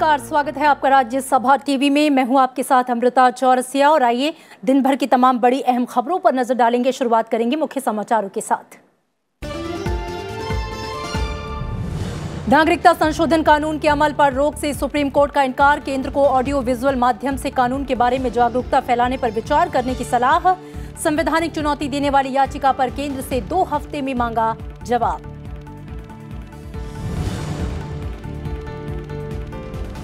नमस्कार स्वागत है आपका राज्यसभा टीवी में मैं हूं आपके साथ अमृता चौरसिया और आइए दिन भर की तमाम बड़ी अहम खबरों पर नजर डालेंगे शुरुआत करेंगे मुख्य समाचारों के साथ नागरिकता संशोधन कानून के अमल पर रोक से सुप्रीम कोर्ट का इनकार केंद्र को ऑडियो विजुअल माध्यम से कानून के बारे में जागरूकता फैलाने पर विचार करने की सलाह संवैधानिक चुनौती देने वाली याचिका पर केंद्र से दो हफ्ते में मांगा जवाब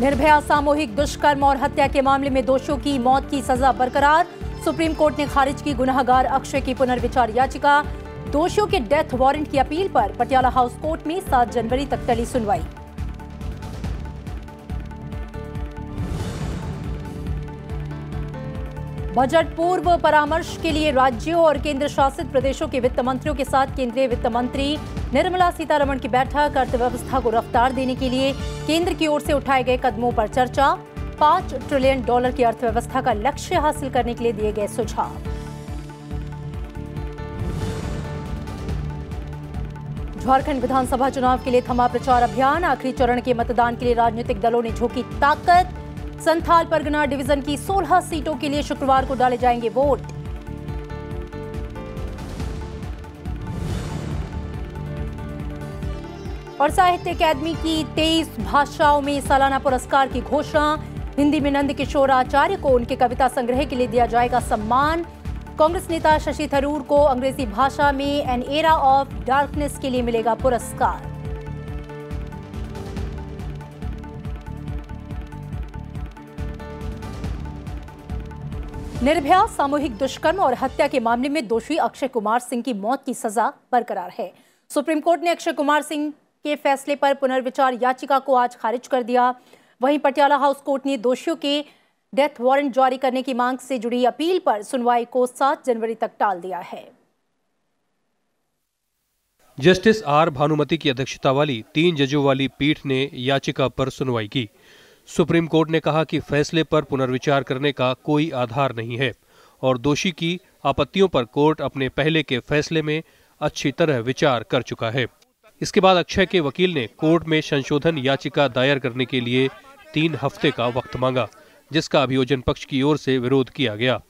निर्भया सामूहिक दुष्कर्म और हत्या के मामले में दोषियों की मौत की सजा बरकरार सुप्रीम कोर्ट ने खारिज की गुनाहगार अक्षय की पुनर्विचार याचिका दोषियों के डेथ वारंट की अपील पर पटियाला हाउस कोर्ट में सात जनवरी तक टली सुनवाई बजट पूर्व परामर्श के लिए राज्यों और केंद्र शासित प्रदेशों के वित्त मंत्रियों के साथ केंद्रीय वित्त मंत्री निर्मला सीतारमण की बैठक अर्थव्यवस्था को रफ्तार देने के लिए केंद्र की ओर से उठाए गए कदमों पर चर्चा पांच ट्रिलियन डॉलर की अर्थव्यवस्था का लक्ष्य हासिल करने के लिए दिए गए सुझाव झारखंड विधानसभा चुनाव के लिए थमा प्रचार अभियान आखिरी चरण के मतदान के लिए राजनीतिक दलों ने झोंकी ताकत संथाल परगना डिवीजन की 16 सीटों के लिए शुक्रवार को डाले जाएंगे वोट और साहित्य अकादमी की तेईस भाषाओं में सालाना पुरस्कार की घोषणा हिंदी में नंद किशोर आचार्य को उनके कविता संग्रह के लिए दिया जाएगा सम्मान कांग्रेस नेता शशि थरूर को अंग्रेजी भाषा में एन एरा ऑफ डार्कनेस के लिए मिलेगा पुरस्कार निर्भया सामूहिक दुष्कर्म और हत्या के मामले में दोषी अक्षय कुमार सिंह की मौत की सजा बरकरार है सुप्रीम कोर्ट ने अक्षय कुमार सिंह के फैसले पर पुनर्विचार याचिका को आज खारिज कर दिया वहीं पटियाला हाउस कोर्ट ने दोषियों के डेथ वारंट जारी करने की मांग से जुड़ी अपील पर सुनवाई को सात जनवरी तक टाल दिया है जस्टिस आर भानुमति की अध्यक्षता वाली तीन जजों वाली पीठ ने याचिका पर सुनवाई की सुप्रीम कोर्ट ने कहा कि फैसले पर पुनर्विचार करने का कोई आधार नहीं है और दोषी की आपत्तियों पर कोर्ट अपने पहले के फैसले में अच्छी तरह विचार कर चुका है इसके बाद अक्षय के वकील ने कोर्ट में संशोधन याचिका दायर करने के लिए तीन हफ्ते का वक्त मांगा जिसका अभियोजन पक्ष की ओर से विरोध किया गया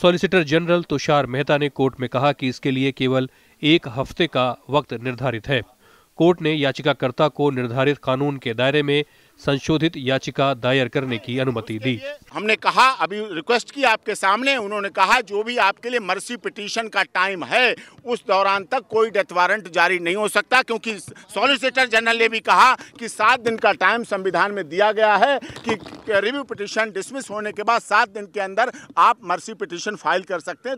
सॉलिसिटर जनरल तुषार मेहता ने कोर्ट में कहा कि इसके लिए केवल एक हफ्ते का वक्त निर्धारित है कोर्ट ने याचिकाकर्ता को निर्धारित कानून के दायरे में संशोधित याचिका दायर करने की अनुमति दी हमने कहा अभी रिक्वेस्ट की आपके सामने उन्होंने कहा जो भी आपके लिए मर्सी पिटीशन का टाइम है उस दौरान तक कोई डेथ वारंट जारी नहीं हो सकता क्योंकि सॉलिसिटर जनरल ने भी कहा कि सात दिन का टाइम संविधान में दिया गया है कि रिव्यू पिटीशन डिसमिस होने के बाद सात दिन के अंदर आप मर्सी पिटीशन फाइल कर सकते हैं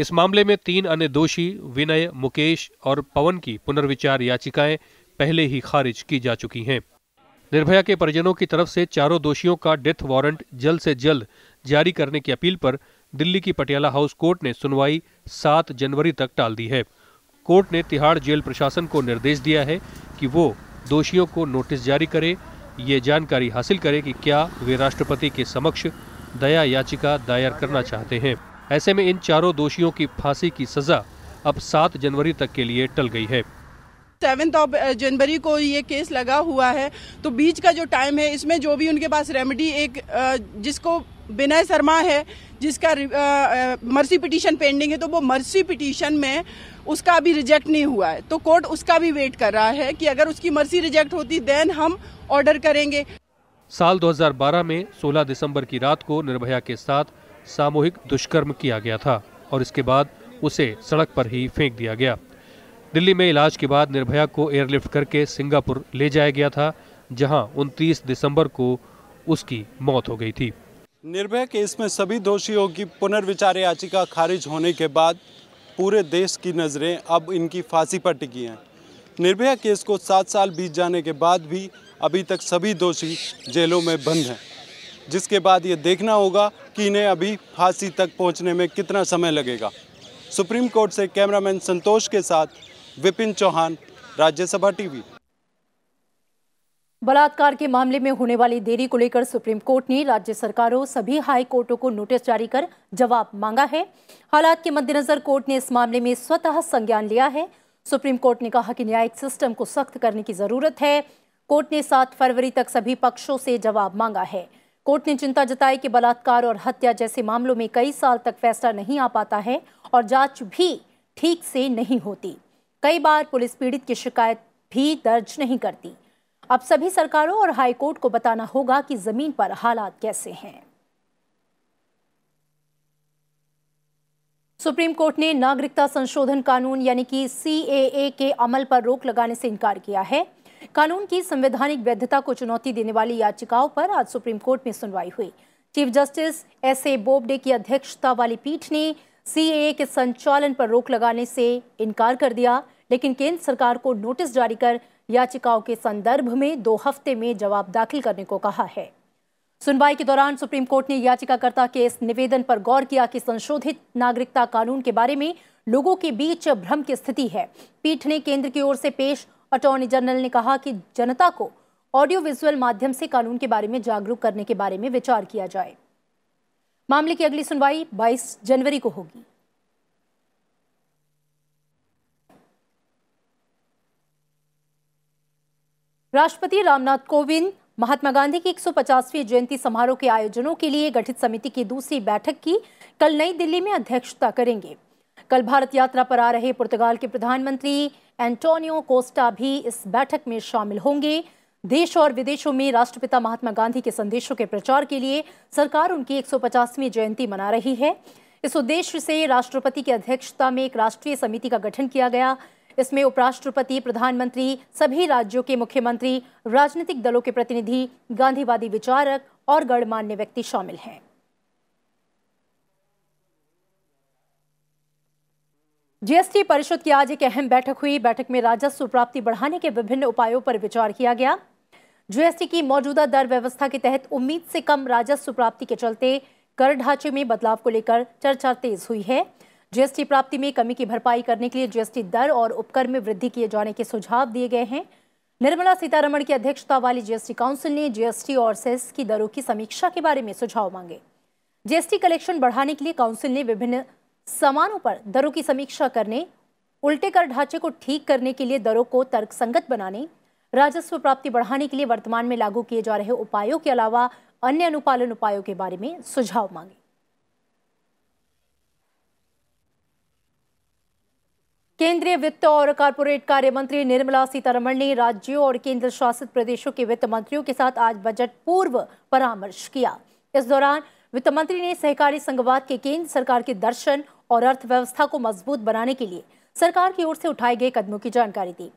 इस मामले में तीन अन्य दोषी विनय मुकेश और पवन की पुनर्विचार याचिकाएं पहले ही खारिज की जा चुकी हैं निर्भया के परिजनों की तरफ से चारों दोषियों का डेथ वारंट जल्द से जल्द जारी करने की अपील पर दिल्ली की पटियाला हाउस कोर्ट ने सुनवाई 7 जनवरी तक टाल दी है कोर्ट ने तिहाड़ जेल प्रशासन को निर्देश दिया है कि वो दोषियों को नोटिस जारी करे ये जानकारी हासिल करे कि क्या वे राष्ट्रपति के समक्ष दया याचिका दायर करना चाहते हैं ऐसे में इन चारों दोषियों की फांसी की सजा अब सात जनवरी तक के लिए टल गई है सेवन्थ ऑफ जनवरी को ये केस लगा हुआ है तो बीच का जो टाइम है इसमें जो भी उनके पास रेमेडी एक जिसको विनय शर्मा है जिसका मर्सी पिटीशन पेंडिंग है तो वो मर्सी पिटीशन में उसका अभी रिजेक्ट नहीं हुआ है तो कोर्ट उसका भी वेट कर रहा है कि अगर उसकी मर्सी रिजेक्ट होती देन हम ऑर्डर करेंगे साल 2012 में 16 दिसंबर की रात को निर्भया के साथ सामूहिक दुष्कर्म किया गया था और इसके बाद उसे सड़क पर ही फेंक दिया गया दिल्ली में इलाज के बाद निर्भया को एयरलिफ्ट करके सिंगापुर ले जाया गया था जहां 29 दिसंबर को उसकी मौत हो गई थी निर्भया केस में सभी दोषियों की पुनर्विचार याचिका खारिज होने के बाद पूरे देश की नज़रें अब इनकी फांसी पर टिकी हैं निर्भया केस को सात साल बीत जाने के बाद भी अभी तक सभी दोषी जेलों में बंद हैं जिसके बाद ये देखना होगा कि इन्हें अभी फांसी तक पहुंचने में कितना समय लगेगा सुप्रीम कोर्ट से कैमरामैन संतोष के साथ विपिन चौहान राज्यसभा टीवी बलात्कार के मामले में होने वाली देरी को लेकर सुप्रीम कोर्ट ने राज्य सरकारों सभी हाई कोर्टों को नोटिस जारी कर जवाब मांगा है हालात के मद्देनजर कोर्ट ने इस मामले में स्वतः संज्ञान लिया है सुप्रीम कोर्ट ने कहा कि न्यायिक सिस्टम को सख्त करने की जरूरत है कोर्ट ने सात फरवरी तक सभी पक्षों से जवाब मांगा है कोर्ट ने चिंता जताई कि बलात्कार और हत्या जैसे मामलों में कई साल तक फैसला नहीं आ पाता है और जांच भी ठीक से नहीं होती कई बार पुलिस पीड़ित की शिकायत भी दर्ज नहीं करती अब सभी सरकारों और हाईकोर्ट को बताना होगा कि जमीन पर हालात कैसे हैं सुप्रीम कोर्ट ने नागरिकता संशोधन कानून यानी कि सीएए के अमल पर रोक लगाने से इनकार किया है कानून की संवैधानिक वैधता को चुनौती देने वाली याचिकाओं पर आज सुप्रीम कोर्ट में सुनवाई हुई Chief Justice S A Bobde की अध्यक्षता वाली पीठ ने सी के संचालन पर रोक लगाने से इनकार कर दिया लेकिन केंद्र सरकार को नोटिस जारी कर याचिकाओं के संदर्भ में दो हफ्ते में जवाब दाखिल करने को कहा है सुनवाई के दौरान सुप्रीम कोर्ट ने याचिकाकर्ता के इस निवेदन पर गौर किया कि संशोधित नागरिकता कानून के बारे में लोगों के बीच भ्रम की स्थिति है पीठ ने केंद्र की ओर से पेश अटॉर्नी जनरल ने कहा कि जनता को ऑडियो विजुअल माध्यम से कानून के बारे में जागरूक करने के बारे में विचार किया जाए मामले की अगली सुनवाई 22 जनवरी को होगी राष्ट्रपति रामनाथ कोविंद महात्मा गांधी की 150वीं जयंती समारोह के आयोजनों के लिए गठित समिति की दूसरी बैठक की कल नई दिल्ली में अध्यक्षता करेंगे कल भारत यात्रा पर आ रहे पुर्तगाल के प्रधानमंत्री एंटोनियो कोस्टा भी इस बैठक में शामिल होंगे देश और विदेशों में राष्ट्रपिता महात्मा गांधी के संदेशों के प्रचार के लिए सरकार उनकी 150वीं जयंती मना रही है इस उद्देश्य से राष्ट्रपति की अध्यक्षता में एक राष्ट्रीय समिति का गठन किया गया इसमें उपराष्ट्रपति प्रधानमंत्री सभी राज्यों के मुख्यमंत्री राजनीतिक दलों के प्रतिनिधि गांधीवादी विचारक और गणमान्य व्यक्ति शामिल हैं जीएसटी परिषद की आज एक अहम बैठक हुई बैठक में राजस्व प्राप्ति बढ़ाने के विभिन्न उपायों पर विचार किया गया जीएसटी की मौजूदा दर व्यवस्था के तहत उम्मीद से कम राजस्व प्राप्ति के चलते कर ढांचे में बदलाव को लेकर चर्चा तेज हुई है जीएसटी प्राप्ति में कमी की भरपाई करने के लिए जीएसटी दर और उपकर में वृद्धि किए जाने के सुझाव दिए गए हैं निर्मला सीतारमण की अध्यक्षता वाली जीएसटी काउंसिल ने जीएसटी और सेस की दरों की समीक्षा के बारे में सुझाव मांगे जीएसटी कलेक्शन बढ़ाने के लिए काउंसिल ने विभिन्न सामानों पर दरों की समीक्षा करने उल्टे कर ढांचे को ठीक करने के लिए दरों को तर्कसंगत बनाने राजस्व प्राप्ति बढ़ाने के लिए वर्तमान में लागू किए जा रहे उपायों के अलावा अन्य अनुपालन उपायों के बारे में सुझाव मांगे केंद्रीय वित्त और कारपोरेट कार्य मंत्री निर्मला सीतारमण ने राज्यों और केंद्र शासित प्रदेशों के वित्त मंत्रियों के साथ आज बजट पूर्व परामर्श किया इस दौरान वित्त मंत्री ने सहकारी संघवाद के केंद्र सरकार के दर्शन और अर्थव्यवस्था को मजबूत बनाने के लिए सरकार की ओर से उठाए गए कदमों की जानकारी दी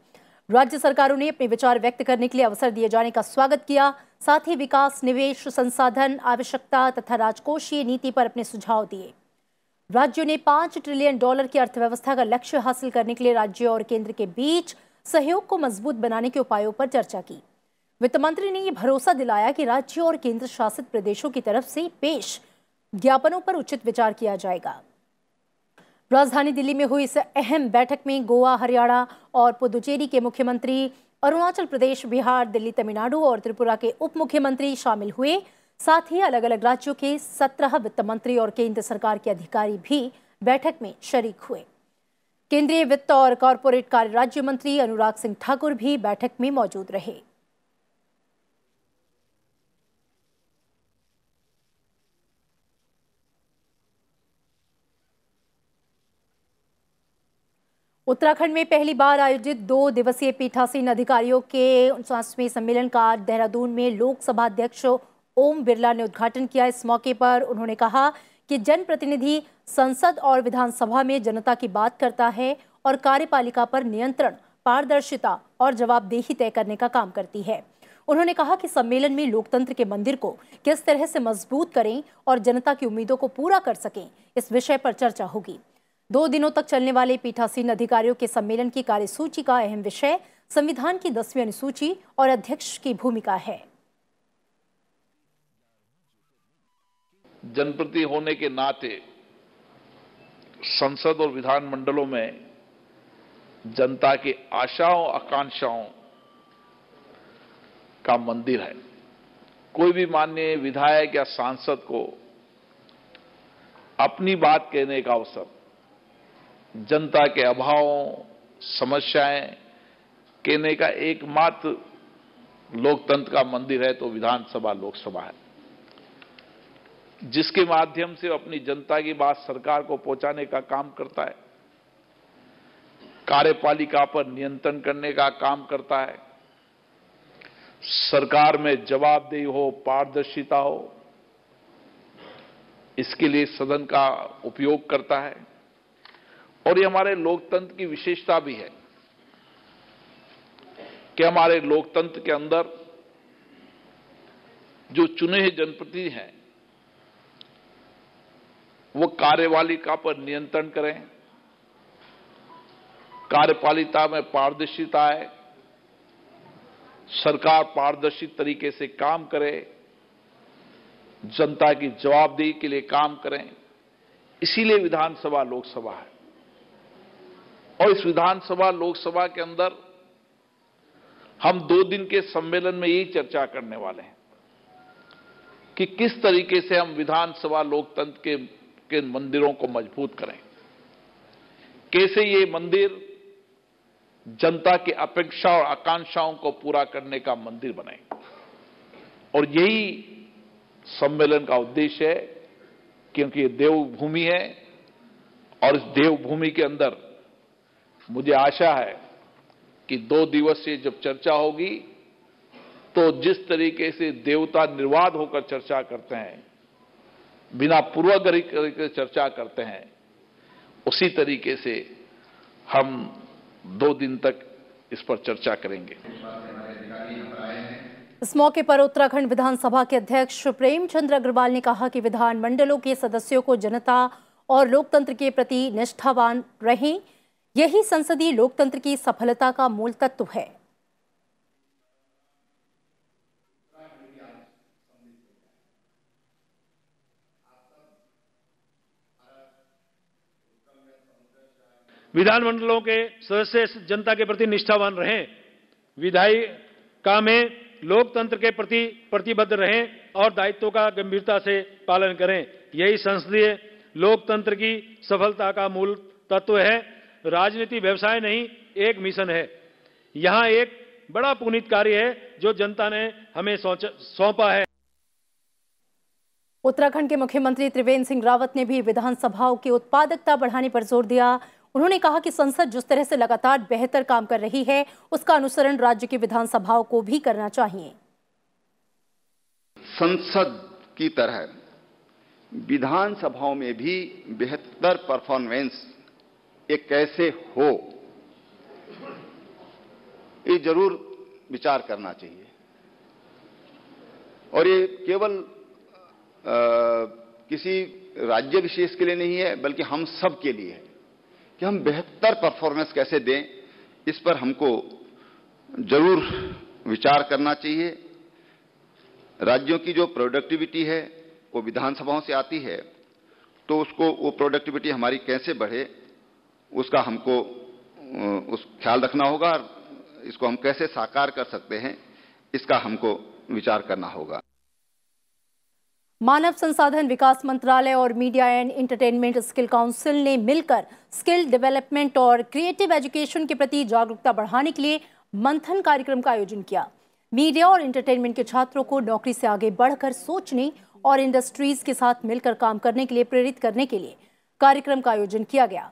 राज्य सरकारों ने अपने विचार व्यक्त करने के लिए अवसर दिए जाने का स्वागत किया साथ ही विकास निवेश संसाधन आवश्यकता तथा राजकोषीय नीति पर अपने सुझाव दिए राज्यों ने पांच ट्रिलियन डॉलर की अर्थव्यवस्था का लक्ष्य हासिल करने के लिए राज्यों और केंद्र के बीच सहयोग को मजबूत बनाने के उपायों पर चर्चा की वित्त मंत्री ने यह भरोसा दिलाया कि राज्यों और केंद्र शासित प्रदेशों की तरफ से पेश ज्ञापनों पर उचित विचार किया जाएगा राजधानी दिल्ली में हुई इस अहम बैठक में गोवा हरियाणा और पुदुचेरी के मुख्यमंत्री अरुणाचल प्रदेश बिहार दिल्ली तमिलनाडु और त्रिपुरा के उप मुख्यमंत्री शामिल हुए साथ ही अलग अलग राज्यों के सत्रह वित्त मंत्री और केंद्र सरकार के अधिकारी भी बैठक में शरीक हुए केंद्रीय वित्त और कॉरपोरेट कार्य राज्य मंत्री अनुराग सिंह ठाकुर भी बैठक में मौजूद रहे उत्तराखंड में पहली बार आयोजित दो दिवसीय पीठासीन अधिकारियों के उनचासवें सम्मेलन का देहरादून में लोकसभा अध्यक्ष ओम बिरला ने उद्घाटन किया इस मौके पर उन्होंने कहा कि जनप्रतिनिधि संसद और विधानसभा में जनता की बात करता है और कार्यपालिका पर नियंत्रण पारदर्शिता और जवाबदेही तय करने का काम करती है उन्होंने कहा कि सम्मेलन में लोकतंत्र के मंदिर को किस तरह से मजबूत करें और जनता की उम्मीदों को पूरा कर सकें इस विषय पर चर्चा होगी दो दिनों तक चलने वाले पीठासीन अधिकारियों के सम्मेलन की कार्यसूची का अहम विषय संविधान की दसवीं अनुसूची और अध्यक्ष की भूमिका है जनप्रति होने के नाते संसद और विधानमंडलों में जनता की आशाओं आकांक्षाओं का मंदिर है कोई भी माननीय विधायक या सांसद को अपनी बात कहने का अवसर जनता के अभावों समस्याएं कहने का एकमात्र लोकतंत्र का मंदिर है तो विधानसभा लोकसभा है जिसके माध्यम से अपनी जनता की बात सरकार को पहुंचाने का काम करता है कार्यपालिका पर नियंत्रण करने का काम करता है सरकार में जवाबदेही हो पारदर्शिता हो इसके लिए सदन का उपयोग करता है और ये हमारे लोकतंत्र की विशेषता भी है कि हमारे लोकतंत्र के अंदर जो चुने हुए जनप्रतिनिधि हैं वो कार्यवालिका पर नियंत्रण करें कार्यपालिका में पारदर्शिता आए सरकार पारदर्शी तरीके से काम करे जनता की जवाबदेही के लिए काम करें इसीलिए विधानसभा लोकसभा है और इस विधानसभा लोकसभा के अंदर हम दो दिन के सम्मेलन में यही चर्चा करने वाले हैं कि किस तरीके से हम विधानसभा लोकतंत्र के के मंदिरों को मजबूत करें कैसे ये मंदिर जनता की अपेक्षा और आकांक्षाओं को पूरा करने का मंदिर बने और यही सम्मेलन का उद्देश्य है क्योंकि ये देवभूमि है और इस देवभूमि के अंदर मुझे आशा है कि दो दिवसीय जब चर्चा होगी तो जिस तरीके से देवता निर्वाद होकर चर्चा करते हैं बिना पूर्वाग्रह करके चर्चा करते हैं उसी तरीके से हम दो दिन तक इस पर चर्चा करेंगे इस मौके पर उत्तराखंड विधानसभा के अध्यक्ष प्रेमचंद्र अग्रवाल ने कहा कि विधानमंडलों के सदस्यों को जनता और लोकतंत्र के प्रति निष्ठावान रहें यही संसदीय लोकतंत्र की सफलता का मूल तत्व है विधानमंडलों के सदस्य जनता के प्रति निष्ठावान रहें विधायिका में लोकतंत्र के प्रति प्रतिबद्ध रहें और दायित्वों का गंभीरता से पालन करें यही संसदीय लोकतंत्र की सफलता का मूल तत्व है राजनीति व्यवसाय नहीं एक मिशन है यहाँ एक बड़ा पुनित कार्य है जो जनता ने हमें सौंपा है उत्तराखंड के मुख्यमंत्री त्रिवेंद्र सिंह रावत ने भी विधानसभाओं की उत्पादकता बढ़ाने पर जोर दिया उन्होंने कहा कि संसद जिस तरह से लगातार बेहतर काम कर रही है उसका अनुसरण राज्य की विधानसभाओं को भी करना चाहिए संसद की तरह विधानसभाओं में भी बेहतर परफॉर्मेंस एक कैसे हो ये जरूर विचार करना चाहिए और ये केवल आ, किसी राज्य विशेष के लिए नहीं है बल्कि हम सब के लिए है कि हम बेहतर परफॉर्मेंस कैसे दें इस पर हमको जरूर विचार करना चाहिए राज्यों की जो प्रोडक्टिविटी है वो विधानसभाओं से आती है तो उसको वो प्रोडक्टिविटी हमारी कैसे बढ़े उसका हमको उस ख्याल रखना होगा और इसको हम कैसे साकार कर सकते हैं इसका हमको विचार करना होगा मानव संसाधन विकास मंत्रालय और media and entertainment skill council ने मिलकर स्किल डेवलपमेंट और क्रिएटिव एजुकेशन के प्रति जागरूकता बढ़ाने के लिए मंथन कार्यक्रम का आयोजन किया मीडिया और एंटरटेनमेंट के छात्रों को नौकरी से आगे बढ़कर सोचने और इंडस्ट्रीज के साथ मिलकर काम करने के लिए प्रेरित करने के लिए कार्यक्रम का आयोजन किया गया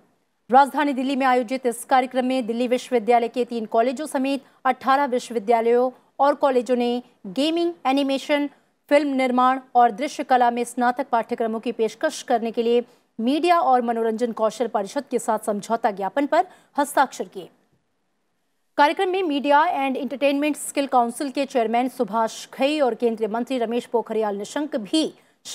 राजधानी दिल्ली में आयोजित इस कार्यक्रम में दिल्ली विश्वविद्यालय के तीन कॉलेजों समेत 18 विश्वविद्यालयों और कॉलेजों ने गेमिंग एनिमेशन फिल्म निर्माण और दृश्य कला में स्नातक पाठ्यक्रमों की पेशकश करने के लिए मीडिया और मनोरंजन कौशल परिषद के साथ समझौता ज्ञापन पर हस्ताक्षर किए कार्यक्रम में media and entertainment skill council के चेयरमैन सुभाष खई और केंद्रीय मंत्री रमेश पोखरियाल निशंक भी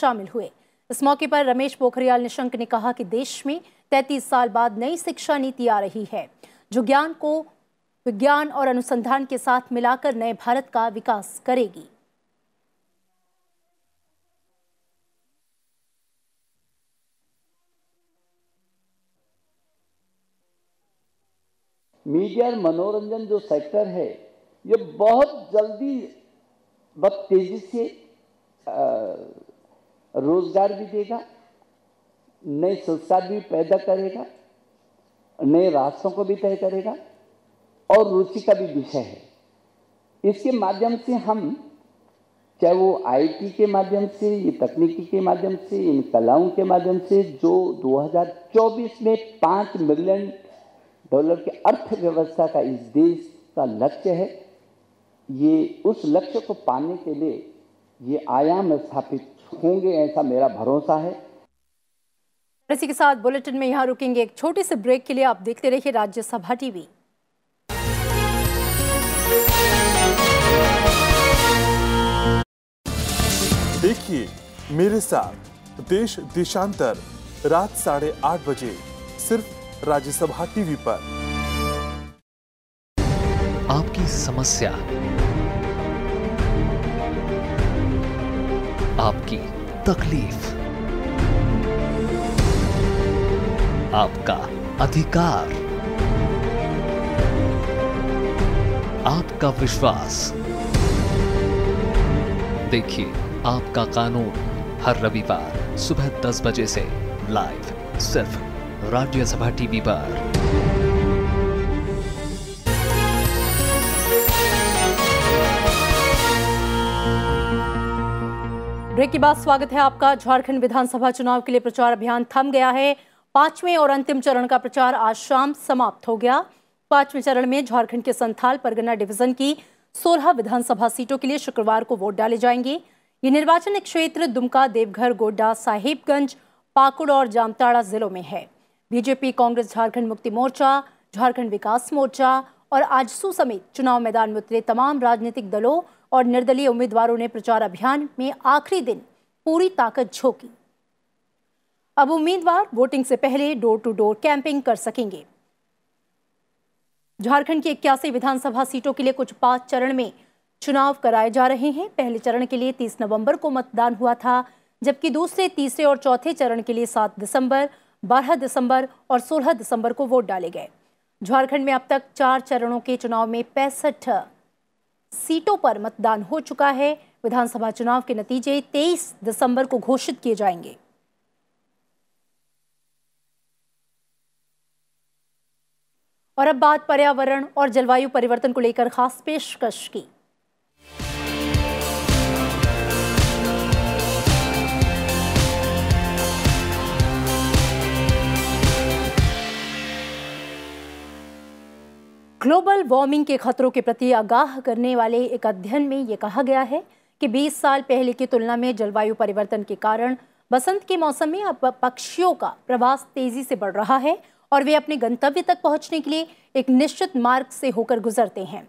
शामिल हुए इस मौके पर रमेश पोखरियाल निशंक ने कहा कि देश में तैतीस साल बाद नई शिक्षा नीति आ रही है जो ज्ञान को विज्ञान और अनुसंधान के साथ मिलाकर नए भारत का विकास करेगी मीडिया और मनोरंजन जो सेक्टर है ये बहुत जल्दी बहुत तेज़ी से रोजगार भी देगा नए संस्कार भी पैदा करेगा नए रास्तों को भी तय करेगा और रुचि का भी विषय है इसके माध्यम से हम चाहे वो आईटी के माध्यम से ये तकनीकी के माध्यम से इन कलाओं के माध्यम से जो 2024 में पाँच मिलियन डॉलर की अर्थव्यवस्था का इस देश का लक्ष्य है ये उस लक्ष्य को पाने के लिए ये आयाम स्थापित होंगे ऐसा मेरा भरोसा है इसी के साथ बुलेटिन में यहाँ रुकेंगे एक छोटे से ब्रेक के लिए आप देखते रहिए राज्यसभा टीवी देखिए मेरे साथ देश देशांतर रात साढ़े आठ बजे सिर्फ राज्यसभा टीवी पर आपकी समस्या आपकी तकलीफ आपका अधिकार आपका विश्वास देखिए आपका कानून हर रविवार सुबह 10 बजे से लाइव सिर्फ राज्यसभा टीवी पर ब्रेक के बाद स्वागत है आपका झारखंड विधानसभा चुनाव के लिए प्रचार अभियान थम गया है पांचवें और अंतिम चरण का प्रचार आज शाम समाप्त हो गया पांचवें चरण में झारखंड के संथाल परगना डिवीजन की सोलह विधानसभा सीटों के लिए शुक्रवार को वोट डाले जाएंगे ये निर्वाचन क्षेत्र दुमका देवघर गोड्डा साहिबगंज पाकुड़ और जामताड़ा जिलों में है बीजेपी कांग्रेस झारखंड मुक्ति मोर्चा झारखंड विकास मोर्चा और आजसू समेत चुनाव मैदान में उतरे तमाम राजनीतिक दलों और निर्दलीय उम्मीदवारों ने प्रचार अभियान में आखिरी दिन पूरी ताकत झोंकी अब उम्मीदवार वोटिंग से पहले डोर टू डोर कैंपिंग कर सकेंगे झारखंड की इक्यासी विधानसभा सीटों के लिए कुछ पांच चरण में चुनाव कराए जा रहे हैं पहले चरण के लिए 30 नवंबर को मतदान हुआ था जबकि दूसरे तीसरे और चौथे चरण के लिए 7 दिसंबर बारह दिसंबर और सोलह दिसंबर को वोट डाले गए झारखंड में अब तक चार चरणों के चुनाव में पैंसठ सीटों पर मतदान हो चुका है विधानसभा चुनाव के नतीजे 23 दिसंबर को घोषित किए जाएंगे और अब बात पर्यावरण और जलवायु परिवर्तन को लेकर खास पेशकश की ग्लोबल वार्मिंग के खतरों के प्रति आगाह करने वाले एक अध्ययन में ये कहा गया है कि 20 साल पहले की तुलना में जलवायु परिवर्तन के कारण बसंत के मौसम में अब पक्षियों का प्रवास तेजी से बढ़ रहा है और वे अपने गंतव्य तक पहुंचने के लिए एक निश्चित मार्ग से होकर गुजरते हैं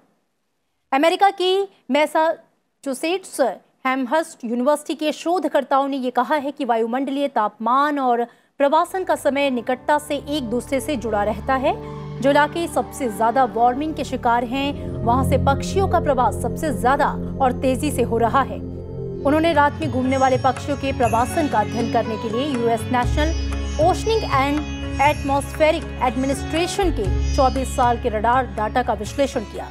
अमेरिका की मैसाचुसेट्स हेमहस्ट यूनिवर्सिटी के शोधकर्ताओं ने यह कहा है कि वायुमंडलीय तापमान और प्रवासन का समय निकटता से एक दूसरे से जुड़ा रहता है जो इलाके सबसे ज्यादा वार्मिंग के शिकार हैं वहां से पक्षियों का प्रवास सबसे ज्यादा और तेजी से हो रहा है उन्होंने रात में घूमने वाले पक्षियों के प्रवासन का अध्ययन करने के लिए US National Oceanic and Atmospheric Administration के 24 साल के रडार डाटा का विश्लेषण किया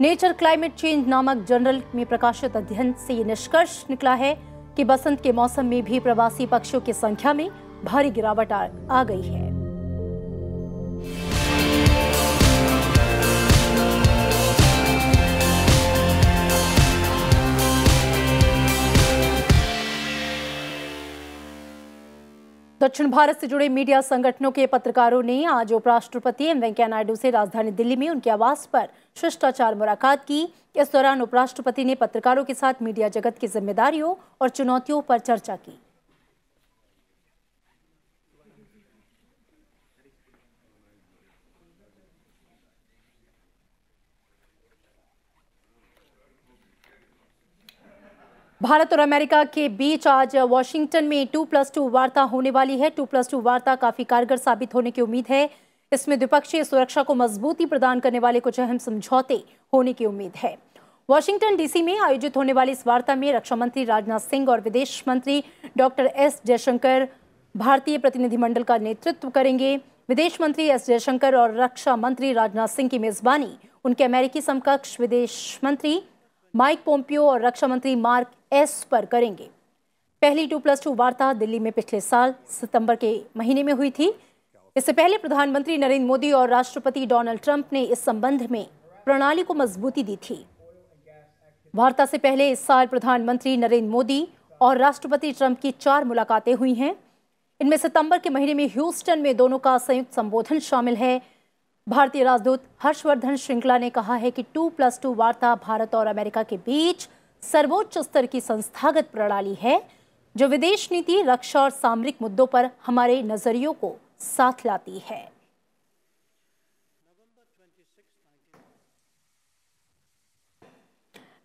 नेचर क्लाइमेट चेंज नामक जर्नल में प्रकाशित अध्ययन से ये निष्कर्ष निकला है कि बसंत के मौसम में भी प्रवासी पक्षियों की संख्या में भारी गिरावट आ गई है दक्षिण भारत से जुड़े मीडिया संगठनों के पत्रकारों ने आज उपराष्ट्रपति एम वेंकैया नायडू से राजधानी दिल्ली में उनके आवास पर शिष्टाचार मुलाकात की इस दौरान उपराष्ट्रपति ने पत्रकारों के साथ मीडिया जगत की जिम्मेदारियों और चुनौतियों पर चर्चा की भारत और अमेरिका के बीच आज वॉशिंगटन में टू प्लस टू वार्ता होने वाली है टू प्लस टू वार्ता काफी कारगर साबित होने की उम्मीद है इसमें द्विपक्षीय सुरक्षा को मजबूती प्रदान करने वाले कुछ अहम समझौते होने की उम्मीद है वाशिंगटन डीसी में आयोजित होने वाली इस वार्ता में रक्षा मंत्री राजनाथ सिंह और विदेश मंत्री डॉक्टर एस जयशंकर भारतीय प्रतिनिधिमंडल का नेतृत्व करेंगे विदेश मंत्री एस जयशंकर और रक्षा मंत्री राजनाथ सिंह की मेजबानी उनके अमेरिकी समकक्ष विदेश मंत्री माइक पोम्पियो और रक्षा मंत्री मार्क एस पर करेंगे पहली टू प्लस टू वार्ता दिल्ली में पिछले साल सितंबर के महीने में हुई थी इससे पहले प्रधानमंत्री नरेंद्र मोदी और राष्ट्रपति डोनाल्ड ट्रंप ने इस संबंध में प्रणाली को मजबूती दी थी वार्ता से पहले इस साल प्रधानमंत्री नरेंद्र मोदी और राष्ट्रपति ट्रंप की चार मुलाकातें हुई हैं इनमें सितंबर के महीने में ह्यूस्टन में दोनों का संयुक्त संबोधन शामिल है भारतीय राजदूत हर्षवर्धन श्रृंखला ने कहा है कि टू प्लस टू वार्ता भारत और अमेरिका के बीच सर्वोच्च स्तर की संस्थागत प्रणाली है जो विदेश नीति रक्षा और सामरिक मुद्दों पर हमारे नजरियों को साथ लाती है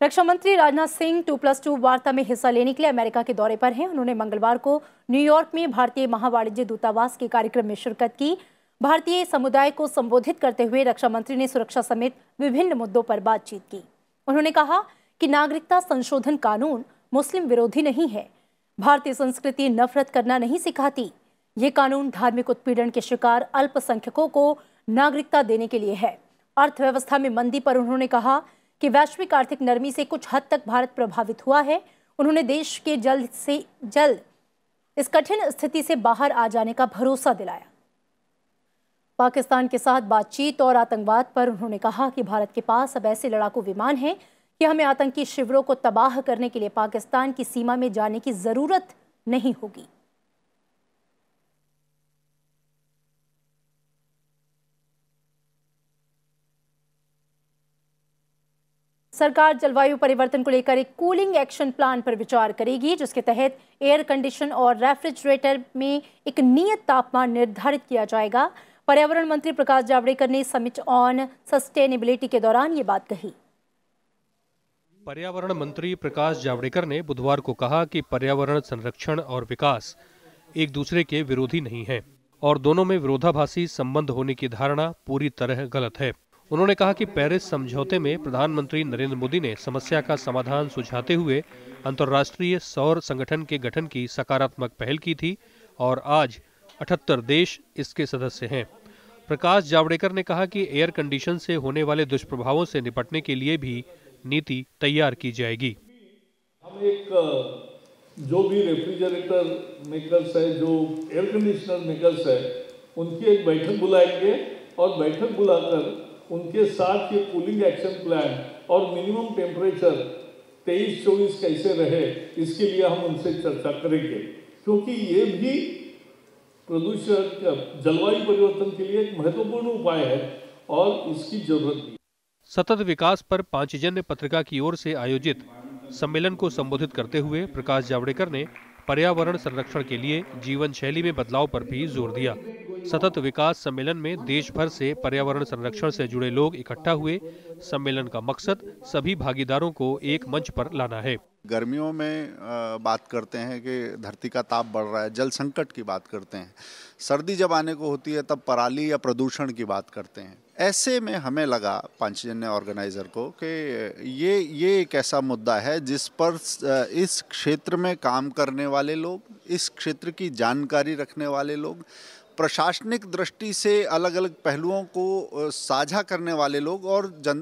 रक्षा मंत्री Rajnath Singh two plus two वार्ता में हिस्सा लेने के लिए अमेरिका के दौरे पर हैं उन्होंने मंगलवार को न्यूयॉर्क में भारतीय महावाणिज्य दूतावास के कार्यक्रम में शिरकत की भारतीय समुदाय को संबोधित करते हुए रक्षा मंत्री ने सुरक्षा समेत विभिन्न मुद्दों पर बातचीत की उन्होंने कहा कि नागरिकता संशोधन कानून मुस्लिम विरोधी नहीं है भारतीय संस्कृति नफरत करना नहीं सिखाती ये कानून धार्मिक उत्पीड़न के शिकार अल्पसंख्यकों को नागरिकता देने के लिए है अर्थव्यवस्था में मंदी पर उन्होंने कहा कि वैश्विक आर्थिक नरमी से कुछ हद तक भारत प्रभावित हुआ है उन्होंने देश के जल्द से जल्द इस कठिन स्थिति से बाहर आ जाने का भरोसा दिलाया पाकिस्तान के साथ बातचीत और आतंकवाद पर उन्होंने कहा कि भारत के पास अब ऐसे लड़ाकू विमान हैं कि हमें आतंकी शिविरों को तबाह करने के लिए पाकिस्तान की सीमा में जाने की ज़रूरत नहीं होगी सरकार जलवायु परिवर्तन को लेकर एक कूलिंग एक्शन प्लान पर विचार करेगी जिसके तहत एयर कंडीशन और रेफ्रिजरेटर में एक नियत तापमान निर्धारित किया जाएगा पर्यावरण मंत्री प्रकाश जावड़ेकर ने समिट ऑन सस्टेनेबिलिटी के दौरान ये बात कही पर्यावरण मंत्री प्रकाश जावड़ेकर ने बुधवार को कहा कि पर्यावरण संरक्षण और विकास एक दूसरे के विरोधी नहीं है और दोनों में विरोधाभासी संबंध होने की धारणा पूरी तरह गलत है उन्होंने कहा कि पेरिस समझौते में प्रधानमंत्री नरेंद्र मोदी ने समस्या का समाधान सुझाते हुए अंतर्राष्ट्रीय सौर संगठन के गठन की सकारात्मक पहल की थी और आज अठहत्तर देश इसके सदस्य हैं प्रकाश जावड़ेकर ने कहा कि एयर कंडीशन से होने वाले दुष्प्रभावों से निपटने के लिए भी नीति तैयार की जाएगी हम एक जो भी रेफ्रिजरेटर मेकर्स है जो एयर कंडीशनर मेकर्स है उनकी एक बैठक बुलाएंगे और बैठक बुलाकर उनके साथ ये कूलिंग एक्शन प्लान और मिनिमम टेम्परेचर तेईस चौबीस कैसे रहे इसके लिए हम उनसे चर्चा करेंगे क्योंकि ये भी प्रदूषण जलवायु परिवर्तन के लिए एक महत्वपूर्ण उपाय है और इसकी जरूरत भी सतत विकास पर पांचजन्य पत्रिका की ओर से आयोजित सम्मेलन को संबोधित करते हुए प्रकाश जावड़ेकर ने पर्यावरण संरक्षण के लिए जीवन शैली में बदलाव पर भी जोर दिया सतत विकास सम्मेलन में देश भर से पर्यावरण संरक्षण से जुड़े लोग इकट्ठा हुए सम्मेलन का मकसद सभी भागीदारों को एक मंच पर लाना है गर्मियों में बात करते हैं कि धरती का ताप बढ़ रहा है जल संकट की बात करते हैं सर्दी जब आने को होती है तब पराली या प्रदूषण की बात करते हैं ऐसे में हमें लगा पांचजन्य ऑर्गेनाइज़र को कि ये ये एक ऐसा मुद्दा है जिस पर इस क्षेत्र में काम करने वाले लोग इस क्षेत्र की जानकारी रखने वाले लोग प्रशासनिक दृष्टि से अलग अलग पहलुओं को साझा करने वाले लोग और जन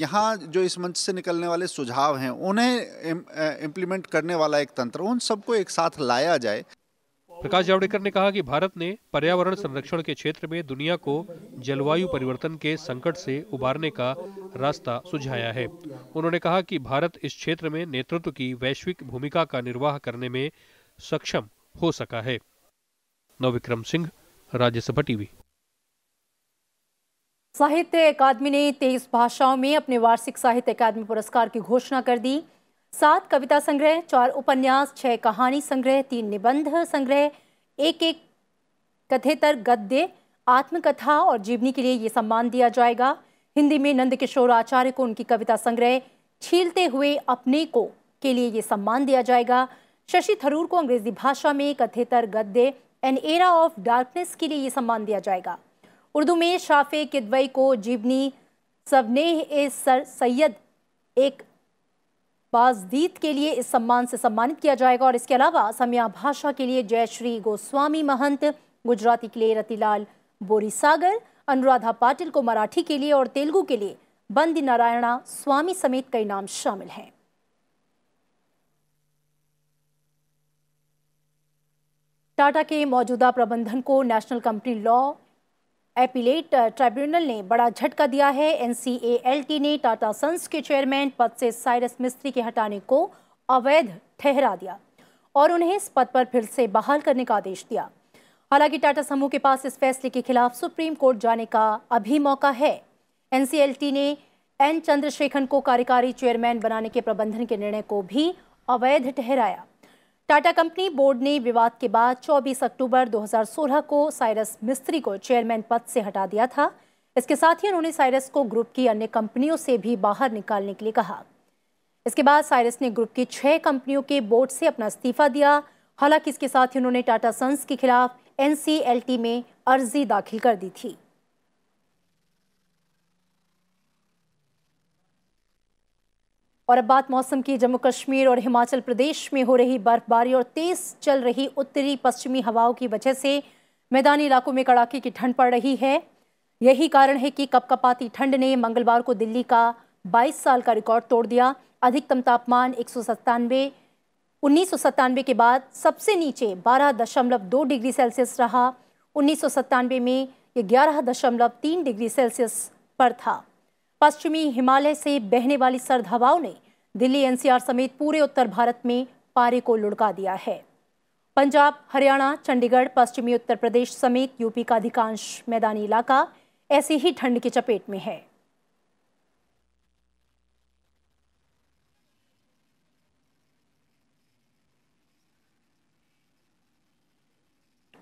यहाँ जो इस मंच से निकलने वाले सुझाव हैं उन्हें इम्प्लीमेंट करने वाला एक तंत्र उन सबको एक साथ लाया जाए प्रकाश जावड़ेकर ने कहा कि भारत ने पर्यावरण संरक्षण के क्षेत्र में दुनिया को जलवायु परिवर्तन के संकट से उबारने का रास्ता सुझाया है उन्होंने कहा कि भारत इस क्षेत्र में नेतृत्व की वैश्विक भूमिका का निर्वाह करने में सक्षम हो सका है नवविक्रम सिंह राज्यसभा टीवी साहित्य अकादमी ने तेईस भाषाओं में अपने वार्षिक साहित्य अकादमी पुरस्कार की घोषणा कर दी सात कविता संग्रह चार उपन्यास छह कहानी संग्रह तीन निबंध संग्रह एक एक कथेतर गद्य आत्मकथा और जीवनी के लिए ये सम्मान दिया जाएगा हिंदी में नंदकिशोर आचार्य को उनकी कविता संग्रह छीलते हुए अपने को के लिए ये सम्मान दिया जाएगा शशि थरूर को अंग्रेजी भाषा में कथेतर गद्य एन एरा ऑफ डार्कनेस के लिए ये सम्मान दिया जाएगा उर्दू में शाफे किदवई को जीवनी सबनेह ए सर सैयद एक बाजदीद के लिए इस सम्मान से सम्मानित किया जाएगा और इसके अलावा समिया भाषा के लिए जयश्री गोस्वामी महंत गुजराती के लिए रतिलाल बोरीसागर अनुराधा पाटिल को मराठी के लिए और तेलुगू के लिए बंदी नारायणा स्वामी समेत कई नाम शामिल हैं टाटा के मौजूदा प्रबंधन को National Company Law Appellate Tribunal ने बड़ा झटका दिया है एनसीएएलटी ने टाटा सन्स के चेयरमैन पद से साइरस मिस्त्री के हटाने को अवैध ठहरा दिया और उन्हें इस पद पर फिर से बहाल करने का आदेश दिया हालांकि टाटा समूह के पास इस फैसले के खिलाफ सुप्रीम कोर्ट जाने का अभी मौका है एनसीएलटी ने एन चंद्रशेखर को कार्यकारी चेयरमैन बनाने के प्रबंधन के निर्णय को भी अवैध ठहराया टाटा कंपनी बोर्ड ने विवाद के बाद 24 अक्टूबर 2016 को साइरस मिस्त्री को चेयरमैन पद से हटा दिया था इसके साथ ही उन्होंने साइरस को ग्रुप की अन्य कंपनियों से भी बाहर निकालने के लिए कहा इसके बाद साइरस ने ग्रुप की छह कंपनियों के बोर्ड से अपना इस्तीफा दिया हालांकि इसके साथ ही उन्होंने टाटा सन्स के खिलाफ एनसीएलटी में अर्जी दाखिल कर दी थी और अब बात मौसम की जम्मू कश्मीर और हिमाचल प्रदेश में हो रही बर्फबारी और तेज चल रही उत्तरी पश्चिमी हवाओं की वजह से मैदानी इलाकों में कड़ाके की ठंड पड़ रही है यही कारण है कि कपकपाती ठंड ने मंगलवार को दिल्ली का 22 साल का रिकॉर्ड तोड़ दिया अधिकतम तापमान एक सौ के बाद सबसे नीचे दो डिग्री सेल्सियस रहा उन्नीस में ये तीन डिग्री सेल्सियस पर था पश्चिमी हिमालय से बहने वाली सर्द हवाओं ने दिल्ली एनसीआर समेत पूरे उत्तर भारत में पारे को लुढ़का दिया है पंजाब हरियाणा चंडीगढ़ पश्चिमी उत्तर प्रदेश समेत यूपी का अधिकांश मैदानी इलाका ऐसी ही ठंड की चपेट में है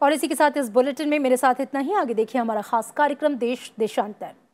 और इसी के साथ इस बुलेटिन में मेरे साथ इतना ही आगे देखिए हमारा खास कार्यक्रम देश देशांतर